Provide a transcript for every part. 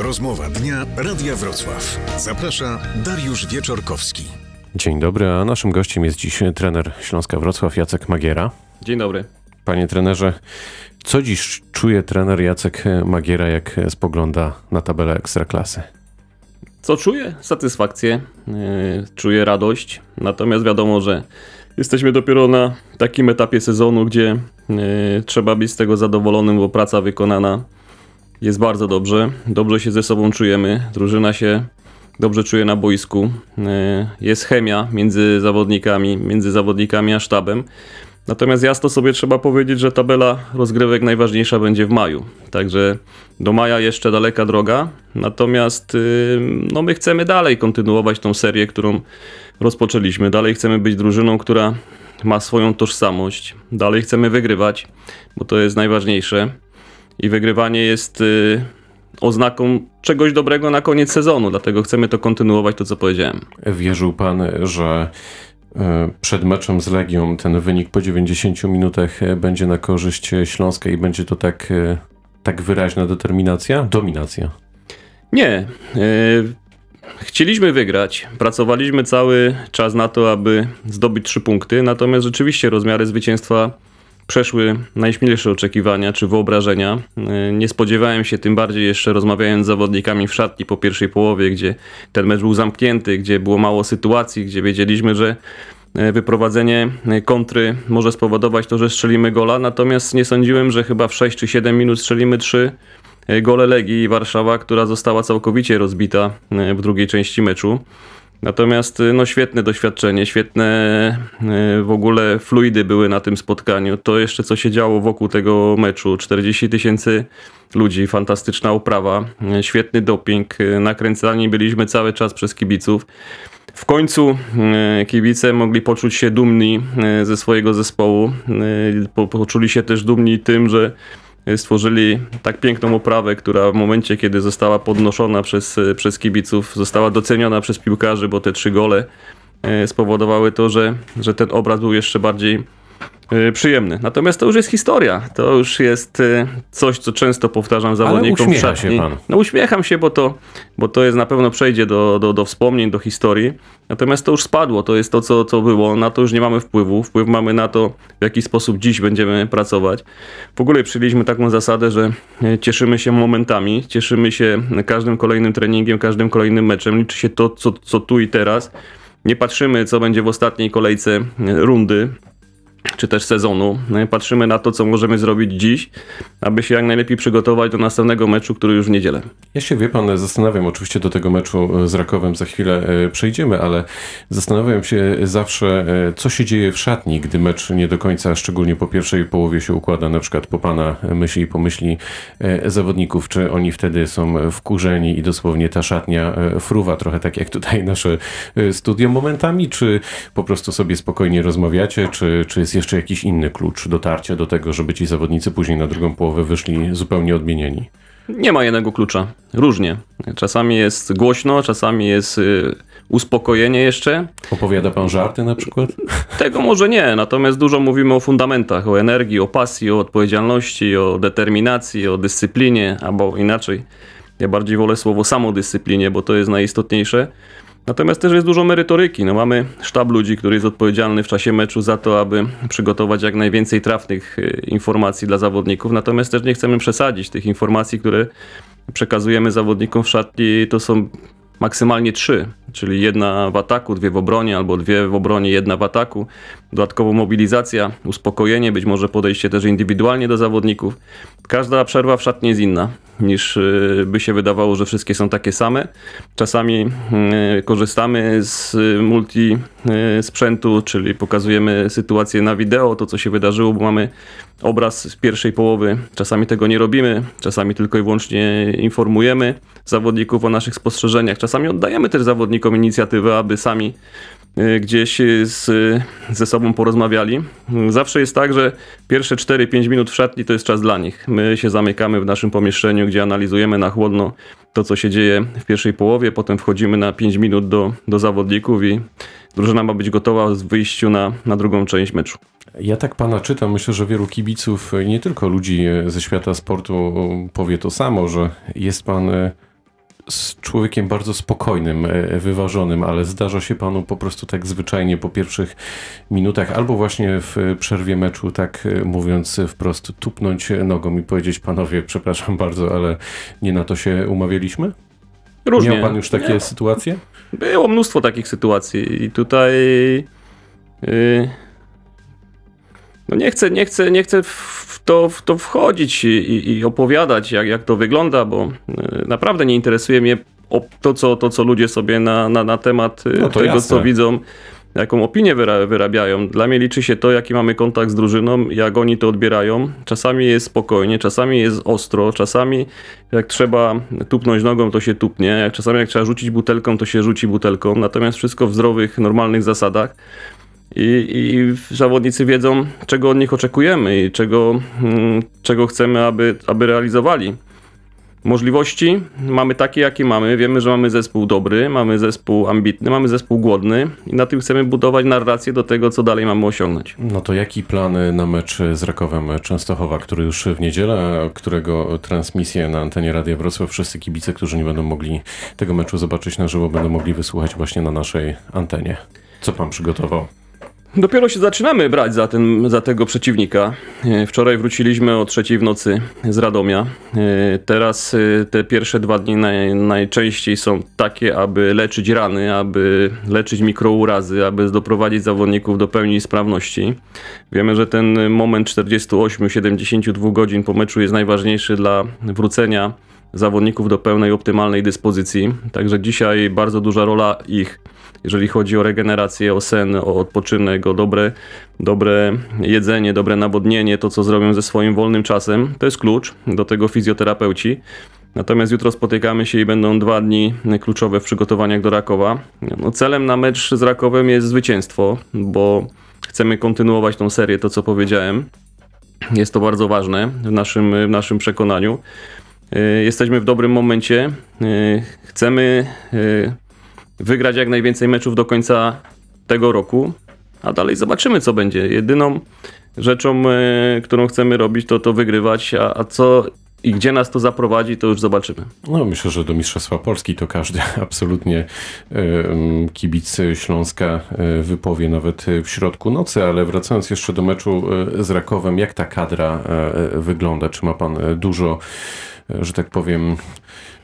Rozmowa dnia Radia Wrocław. Zaprasza Dariusz Wieczorkowski. Dzień dobry, a naszym gościem jest dziś trener Śląska Wrocław Jacek Magiera. Dzień dobry. Panie trenerze, co dziś czuje trener Jacek Magiera, jak spogląda na tabelę ekstraklasy? Co czuję? Satysfakcję, e, czuję radość. Natomiast wiadomo, że jesteśmy dopiero na takim etapie sezonu, gdzie e, trzeba być z tego zadowolonym, bo praca wykonana jest bardzo dobrze. Dobrze się ze sobą czujemy. Drużyna się dobrze czuje na boisku. E, jest chemia między zawodnikami, między zawodnikami a sztabem. Natomiast jasno sobie trzeba powiedzieć, że tabela rozgrywek najważniejsza będzie w maju. Także do maja jeszcze daleka droga. Natomiast y, no, my chcemy dalej kontynuować tą serię, którą rozpoczęliśmy. Dalej chcemy być drużyną, która ma swoją tożsamość. Dalej chcemy wygrywać, bo to jest najważniejsze i wygrywanie jest y, oznaką czegoś dobrego na koniec sezonu, dlatego chcemy to kontynuować, to co powiedziałem. Wierzył pan, że y, przed meczem z Legią ten wynik po 90 minutach y, będzie na korzyść Śląska i będzie to tak, tak wyraźna determinacja? Dominacja? Nie. Chcieliśmy wygrać. Pracowaliśmy cały czas na to, aby zdobyć trzy punkty, natomiast rzeczywiście rozmiary zwycięstwa przeszły najśmielsze oczekiwania czy wyobrażenia. E, nie spodziewałem się, tym bardziej jeszcze rozmawiając z zawodnikami w szatni po pierwszej połowie, gdzie ten mecz był zamknięty, gdzie było mało sytuacji, gdzie wiedzieliśmy, że e, wyprowadzenie e, kontry może spowodować to, że strzelimy gola, natomiast nie sądziłem, że chyba w 6 czy 7 minut strzelimy 3 gole Legii Warszawa, która została całkowicie rozbita w drugiej części meczu. Natomiast y, no świetne doświadczenie, świetne y, w ogóle fluidy były na tym spotkaniu. To jeszcze co się działo wokół tego meczu. 40 tysięcy ludzi, fantastyczna uprawa, y, świetny doping. Nakręcani byliśmy cały czas przez kibiców. W końcu kibice mogli poczuć się dumni ze swojego zespołu. Poczuli się też dumni tym, że Y, stworzyli tak piękną oprawę, która w momencie, kiedy została podnoszona przez, y, przez kibiców, została doceniona przez piłkarzy, bo te trzy gole y, spowodowały to, że, że ten obraz był jeszcze bardziej Y, przyjemny. Natomiast to już jest historia. To już jest y, coś, co często powtarzam zawodnikom Ale uśmiecha się pan. No uśmiecham się, bo to, bo to jest na pewno przejdzie do, do, do wspomnień, do historii. Natomiast to już spadło. To jest to, co, co było. Na to już nie mamy wpływu. Wpływ mamy na to, w jaki sposób dziś będziemy pracować. W ogóle przyjęliśmy taką zasadę, że e, cieszymy się momentami, cieszymy się każdym kolejnym treningiem, każdym kolejnym meczem. Liczy się to, co, co tu i teraz. Nie patrzymy, co będzie w ostatniej kolejce e, rundy czy też sezonu. No patrzymy na to, co możemy zrobić dziś, aby się jak najlepiej przygotować do następnego meczu, który już w niedzielę. Ja się, wie pan, zastanawiam, oczywiście do tego meczu e, z Rakowem za chwilę e, przejdziemy, ale zastanawiam się zawsze, e, co się dzieje w szatni, gdy mecz nie do końca, szczególnie po pierwszej połowie się układa, na przykład po pana myśli i pomyśli zawodników, czy oni wtedy są wkurzeni i dosłownie ta szatnia fruwa, trochę tak jak tutaj nasze studio momentami, czy po prostu sobie spokojnie rozmawiacie, czy, czy jest jeszcze jakiś inny klucz dotarcia do tego, żeby ci zawodnicy później na drugą połowę wyszli zupełnie odmienieni? Nie ma jednego klucza. Różnie. Czasami jest głośno, czasami jest y, uspokojenie jeszcze. Opowiada pan żarty na przykład? Tego może nie, natomiast dużo mówimy o fundamentach, o energii, o pasji, o odpowiedzialności, o determinacji, o dyscyplinie, albo inaczej. Ja bardziej wolę słowo samodyscyplinie, bo to jest najistotniejsze. Natomiast też jest dużo merytoryki. No mamy sztab ludzi, który jest odpowiedzialny w czasie meczu za to, aby przygotować jak najwięcej trafnych y, informacji dla zawodników. Natomiast też nie chcemy przesadzić tych informacji, które przekazujemy zawodnikom w szatni. To są maksymalnie trzy, czyli jedna w ataku, dwie w obronie, albo dwie w obronie, jedna w ataku. Dodatkowo mobilizacja, uspokojenie, być może podejście też indywidualnie do zawodników. Każda przerwa w szatni jest inna niż y, by się wydawało, że wszystkie są takie same. Czasami y, korzystamy z multi y, sprzętu, czyli pokazujemy sytuację na wideo, to co się wydarzyło, bo mamy obraz z pierwszej połowy. Czasami tego nie robimy, czasami tylko i wyłącznie informujemy zawodników o naszych spostrzeżeniach. Czasami oddajemy też zawodnikom inicjatywę, aby sami y, gdzieś y, z, ze sobą porozmawiali. Zawsze jest tak, że pierwsze 4-5 minut w szatni to jest czas dla nich. My się zamykamy w naszym pomieszczeniu, gdzie analizujemy na chłodno to, co się dzieje w pierwszej połowie, potem wchodzimy na 5 minut do, do zawodników i drużyna ma być gotowa z wyjściu na, na drugą część meczu. Ja tak pana czytam, myślę, że wielu kibiców, nie tylko ludzi ze świata sportu powie to samo, że jest pan y, z człowiekiem bardzo spokojnym, e, wyważonym, ale zdarza się panu po prostu tak zwyczajnie po pierwszych minutach, albo właśnie w przerwie meczu, tak e, mówiąc wprost, tupnąć nogą i powiedzieć panowie, przepraszam bardzo, ale nie na to się umawialiśmy? Różnie. Miał pan już takie nie. sytuacje? Było mnóstwo takich sytuacji i tutaj. Yy, no nie chcę, nie chcę, nie chcę to, w to wchodzić i, i opowiadać, jak, jak to wygląda, bo e, naprawdę nie interesuje mnie to, co, to, co ludzie sobie na, na, na temat e, no tego, jasne. co widzą jaką opinię wyrabiają. Dla mnie liczy się to, jaki mamy kontakt z drużyną, jak oni to odbierają. Czasami jest spokojnie, czasami jest ostro, czasami jak trzeba tupnąć nogą, to się tupnie, jak czasami jak trzeba rzucić butelką, to się rzuci butelką. Natomiast wszystko w zdrowych, normalnych zasadach i, i, zawodnicy wiedzą, czego od nich oczekujemy i czego, mm, czego chcemy, aby, aby realizowali. Możliwości mamy takie, jakie mamy. Wiemy, że mamy zespół dobry, mamy zespół ambitny, mamy zespół głodny i na tym chcemy budować narrację do tego, co dalej mamy osiągnąć. No to jaki plan na mecz z Rakowem Częstochowa, który już w niedzielę, którego transmisję na antenie Radia Wrocław wszyscy kibice, którzy nie będą mogli tego meczu zobaczyć na żywo, będą mogli wysłuchać właśnie na naszej antenie. Co pan przygotował? Dopiero się zaczynamy brać za, ten, za tego przeciwnika. E, wczoraj wróciliśmy o trzeciej w nocy z Radomia. E, teraz e, te pierwsze dwa dni naj, najczęściej są takie, aby leczyć rany, aby leczyć mikrourazy, aby doprowadzić zawodników do pełni sprawności. Wiemy, że ten moment 48-72 godzin po meczu jest najważniejszy dla wrócenia zawodników do pełnej optymalnej dyspozycji. Także dzisiaj bardzo duża rola ich, jeżeli chodzi o regenerację, o sen, o odpoczynek, o dobre, dobre jedzenie, dobre nawodnienie, to co zrobią ze swoim wolnym czasem. To jest klucz do tego fizjoterapeuci. Natomiast jutro spotykamy się i będą dwa dni kluczowe w przygotowaniach do Rakowa. No, celem na mecz z Rakowem jest zwycięstwo, bo chcemy kontynuować tą serię, to co powiedziałem. Jest to bardzo ważne w naszym, w naszym przekonaniu. Y, jesteśmy w dobrym momencie. Y, chcemy y, wygrać jak najwięcej meczów do końca tego roku, a dalej zobaczymy, co będzie. Jedyną rzeczą, którą chcemy robić, to to wygrywać, a, a co i gdzie nas to zaprowadzi, to już zobaczymy. No myślę, że do Mistrzostwa Polski to każdy absolutnie kibic Śląska wypowie nawet w środku nocy, ale wracając jeszcze do meczu z Rakowem, jak ta kadra wygląda? Czy ma pan dużo że tak powiem,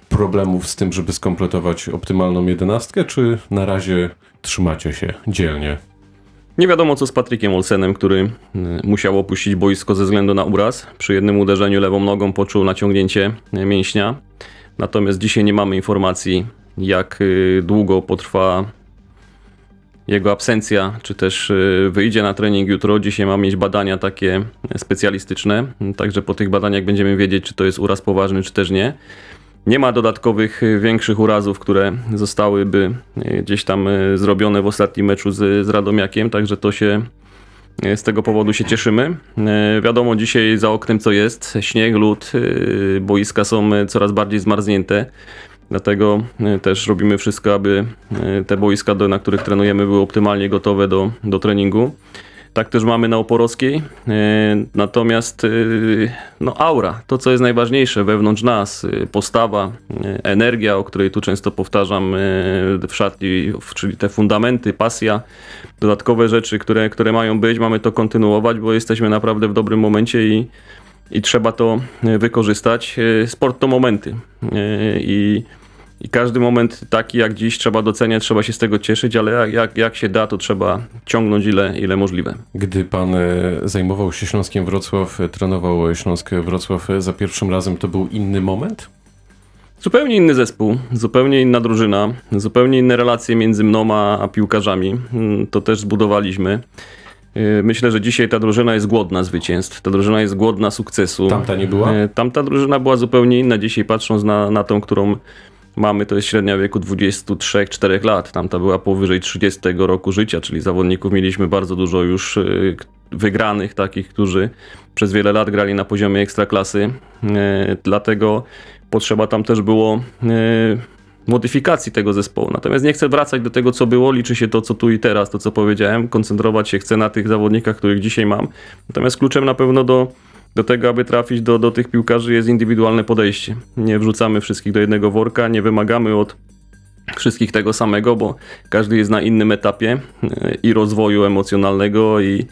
problemów z tym, żeby skompletować optymalną jedenastkę, czy na razie trzymacie się dzielnie? Nie wiadomo co z Patrykiem Olsenem, który y, musiał opuścić boisko ze względu na uraz. Przy jednym uderzeniu lewą nogą poczuł naciągnięcie y, mięśnia. Natomiast dzisiaj nie mamy informacji, jak y, długo potrwa jego absencja, czy też y, wyjdzie na trening jutro. Dzisiaj mam mieć badania takie specjalistyczne, także po tych badaniach będziemy wiedzieć, czy to jest uraz poważny, czy też nie. Nie ma dodatkowych y, większych urazów, które zostałyby y, gdzieś tam zrobione w ostatnim meczu z, z Radomiakiem, także to się z tego powodu się cieszymy. Wiadomo, dzisiaj za oknem co jest: śnieg, lód, boiska są coraz bardziej zmarznięte. Dlatego e, też robimy wszystko, aby e, te boiska, na których trenujemy, były optymalnie gotowe do, do treningu. Tak też mamy na Oporowskiej. E, natomiast no aura, to co jest najważniejsze wewnątrz nas, postawa, energia, o której tu często powtarzam w szatni, czyli te fundamenty, pasja, dodatkowe rzeczy, które, które mają być, mamy to kontynuować, bo jesteśmy naprawdę w dobrym momencie i i trzeba to e, wykorzystać. E, sport to momenty e, i, i każdy moment taki jak dziś trzeba doceniać, trzeba się z tego cieszyć, ale jak, jak się da, to trzeba ciągnąć ile, ile możliwe. Gdy pan zajmował się Śląskiem Wrocław, trenował Śląsk Wrocław za pierwszym razem, to był inny moment? Zupełnie inny zespół, zupełnie inna drużyna, zupełnie inne relacje między mną a piłkarzami. Mm, to też zbudowaliśmy. Y, myślę, że dzisiaj ta drużyna jest głodna zwycięstw, ta drużyna jest głodna sukcesu. Tamta nie była? Y, tamta drużyna była zupełnie inna. Dzisiaj patrząc na, na tą, którą mamy, to jest średnia wieku 23-4 lat. Tamta była powyżej 30 roku życia, czyli zawodników mieliśmy bardzo dużo już y, wygranych, takich, którzy przez wiele lat grali na poziomie ekstraklasy. Dlatego potrzeba tam też było modyfikacji tego zespołu. Natomiast nie chcę wracać do tego, co było, liczy się to, co tu i teraz, to co powiedziałem, koncentrować się chcę na tych zawodnikach, których dzisiaj mam. Natomiast kluczem na pewno do, do tego, aby trafić do, do tych piłkarzy jest indywidualne podejście. Nie wrzucamy wszystkich do jednego worka, nie wymagamy od wszystkich tego samego, bo każdy jest na innym etapie e, i rozwoju emocjonalnego, i,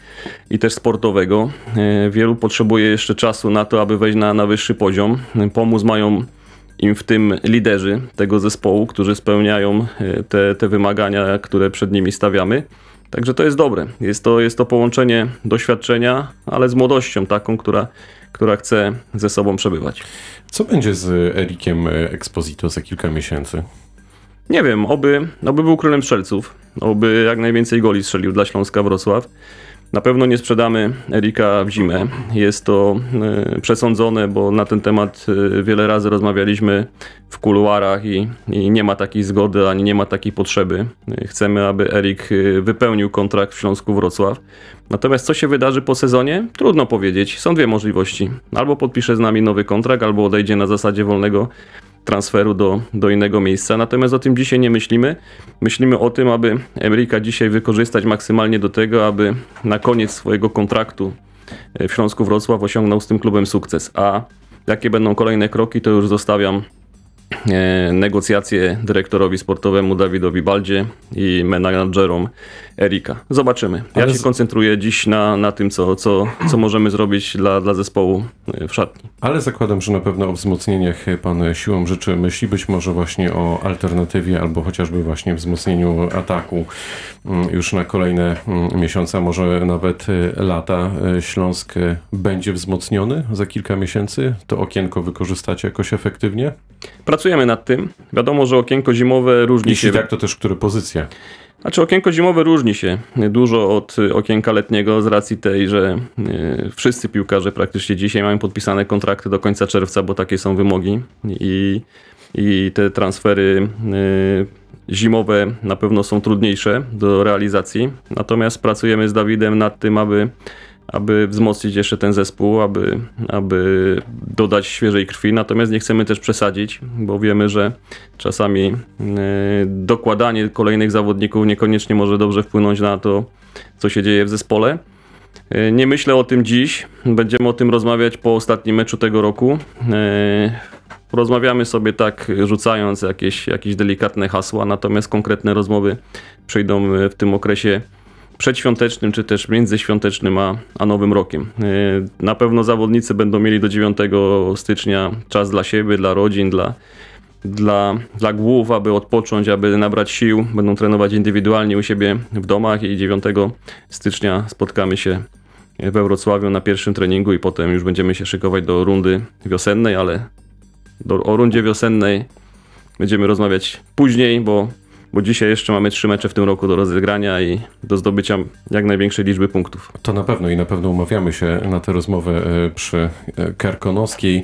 i też sportowego. E, wielu potrzebuje jeszcze czasu na to, aby wejść na, na wyższy poziom. Pomóc mają im w tym liderzy tego zespołu, którzy spełniają e, te, te wymagania, które przed nimi stawiamy. Także to jest dobre. Jest to, jest to połączenie doświadczenia, ale z młodością taką, która, która chce ze sobą przebywać. Co będzie z e, Erikiem e, Exposito za kilka miesięcy? Nie wiem, oby, oby był królem strzelców, oby jak najwięcej goli strzelił dla Śląska Wrocław. Na pewno nie sprzedamy Erika w zimę. Jest to e, przesądzone, bo na ten temat e, wiele razy rozmawialiśmy w kuluarach i, i nie ma takiej zgody ani nie ma takiej potrzeby. E, chcemy, aby Erik wypełnił kontrakt w Śląsku Wrocław. Natomiast co się wydarzy po sezonie? Trudno powiedzieć. Są dwie możliwości. Albo podpisze z nami nowy kontrakt, albo odejdzie na zasadzie wolnego transferu do, do innego miejsca. Natomiast o tym dzisiaj nie myślimy. Myślimy o tym, aby Emrika dzisiaj wykorzystać maksymalnie do tego, aby na koniec swojego kontraktu e, w Śląsku Wrocław osiągnął z tym klubem sukces. A jakie będą kolejne kroki, to już zostawiam E, negocjacje dyrektorowi sportowemu Dawidowi Baldzie i menadżerom Erika. Zobaczymy. Ja ale się z... koncentruję dziś na, na tym, co, co, co możemy zrobić dla, dla zespołu e, w szatni. Ale zakładam, że na pewno o wzmocnieniach pan siłą rzeczy myśli, być może właśnie o alternatywie albo chociażby właśnie wzmocnieniu ataku mm, już na kolejne mm, miesiące, może nawet e, lata. Śląsk będzie wzmocniony za kilka miesięcy? To okienko wykorzystacie jakoś efektywnie? Pracujemy nad tym. Wiadomo, że okienko zimowe różni Jeśli się. Jeśli tak, to też które pozycje? Znaczy okienko zimowe różni się dużo od y, okienka letniego z racji tej, że y, wszyscy piłkarze praktycznie dzisiaj mają podpisane kontrakty do końca czerwca, bo takie są wymogi i, i te transfery y, zimowe na pewno są trudniejsze do realizacji. Natomiast pracujemy z Dawidem nad tym, aby aby wzmocnić jeszcze ten zespół, aby, aby dodać świeżej krwi. Natomiast nie chcemy też przesadzić, bo wiemy, że czasami e, dokładanie kolejnych zawodników niekoniecznie może dobrze wpłynąć na to, co się dzieje w zespole. E, nie myślę o tym dziś. Będziemy o tym rozmawiać po ostatnim meczu tego roku. E, rozmawiamy sobie tak, rzucając jakieś, jakieś delikatne hasła, natomiast konkretne rozmowy przyjdą w tym okresie przedświątecznym, czy też międzyświątecznym, a, a nowym rokiem. E, na pewno zawodnicy będą mieli do 9 stycznia czas dla siebie, dla rodzin, dla, dla, dla głów, aby odpocząć, aby nabrać sił. Będą trenować indywidualnie u siebie w domach i 9 stycznia spotkamy się we Wrocławiu na pierwszym treningu i potem już będziemy się szykować do rundy wiosennej, ale do, o rundzie wiosennej będziemy rozmawiać później, bo bo dzisiaj jeszcze mamy trzy mecze w tym roku do rozegrania i do zdobycia jak największej liczby punktów. To na pewno i na pewno umawiamy się na tę rozmowę e, przy e, Karkonoskiej.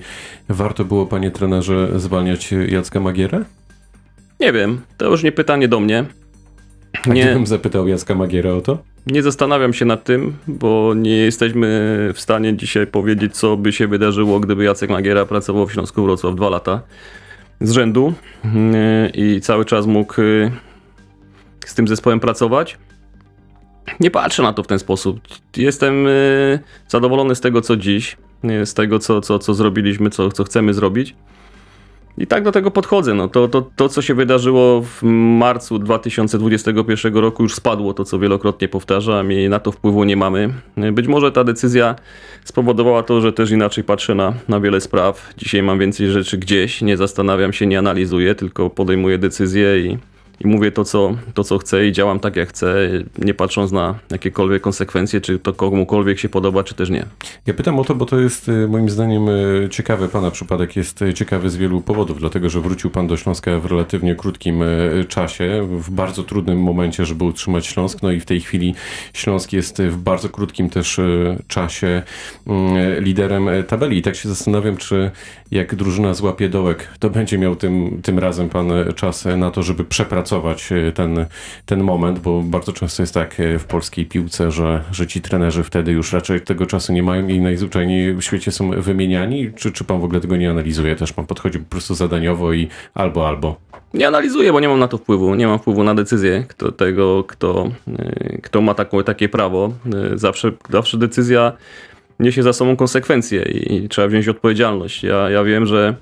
Warto było, panie trenerze, zwalniać Jacka Magierę? Nie wiem, to już nie pytanie do mnie. A nie bym zapytał Jacka Magiera o to? Nie zastanawiam się nad tym, bo nie jesteśmy w stanie dzisiaj powiedzieć, co by się wydarzyło, gdyby Jacek Magiera pracował w Śląsku Wrocław dwa lata z rzędu mm, i cały czas mógł y, z tym zespołem pracować. Nie patrzę na to w ten sposób. Jestem y, zadowolony z tego, co dziś, y, z tego, co, co, co zrobiliśmy, co, co chcemy zrobić. I tak do tego podchodzę. No, to, to, to, co się wydarzyło w marcu 2021 roku, już spadło to, co wielokrotnie powtarzam, i na to wpływu nie mamy. Być może ta decyzja spowodowała to, że też inaczej patrzę na, na wiele spraw. Dzisiaj mam więcej rzeczy gdzieś, nie zastanawiam się, nie analizuję, tylko podejmuję decyzje i i mówię to co, to, co chcę i działam tak, jak chcę, nie patrząc na jakiekolwiek konsekwencje, czy to komukolwiek się podoba, czy też nie. Ja pytam o to, bo to jest y, moim zdaniem y, ciekawy Pana przypadek. Jest y, ciekawy z wielu powodów, dlatego że wrócił Pan do Śląska w relatywnie krótkim czasie, w bardzo trudnym momencie, żeby utrzymać Śląsk. No i w tej chwili Śląsk jest w bardzo krótkim też czasie mm, liderem tabeli. I tak się zastanawiam, czy jak drużyna złapie dołek, to będzie miał tym, tym razem pan e, czas e, na to, żeby przepracować e, ten, ten moment, bo bardzo często jest tak w polskiej piłce, że, że ci trenerzy wtedy już raczej tego czasu nie mają i najzwyczajniej w świecie są wymieniani. Czy, czy pan w ogóle tego nie analizuje? Też pan podchodzi po prostu zadaniowo i albo, albo. Nie analizuję, bo nie mam na to wpływu. Nie mam wpływu na decyzję kto, tego, kto, kto ma taką, takie prawo. Zawsze, zawsze decyzja niesie za sobą konsekwencje i trzeba wziąć odpowiedzialność. Ja, ja wiem, że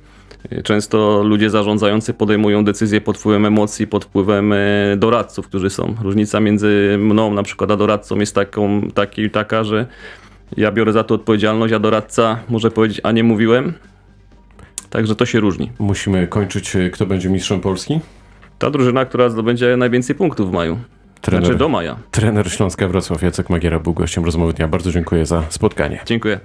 często ludzie zarządzający podejmują decyzje pod wpływem emocji, pod wpływem e, doradców, którzy są. Różnica między mną na przykład a doradcą jest taką, taki, taka, że ja biorę za to odpowiedzialność, a doradca może powiedzieć, a nie mówiłem. Także to się różni. Musimy kończyć, e, kto będzie mistrzem Polski? Ta drużyna, która zdobędzie najwięcej punktów w maju. Trener, znaczy do maja. Trener Śląska Wrocław Jacek Magiera był gościem rozmowy dnia. Bardzo dziękuję za spotkanie. Dziękuję.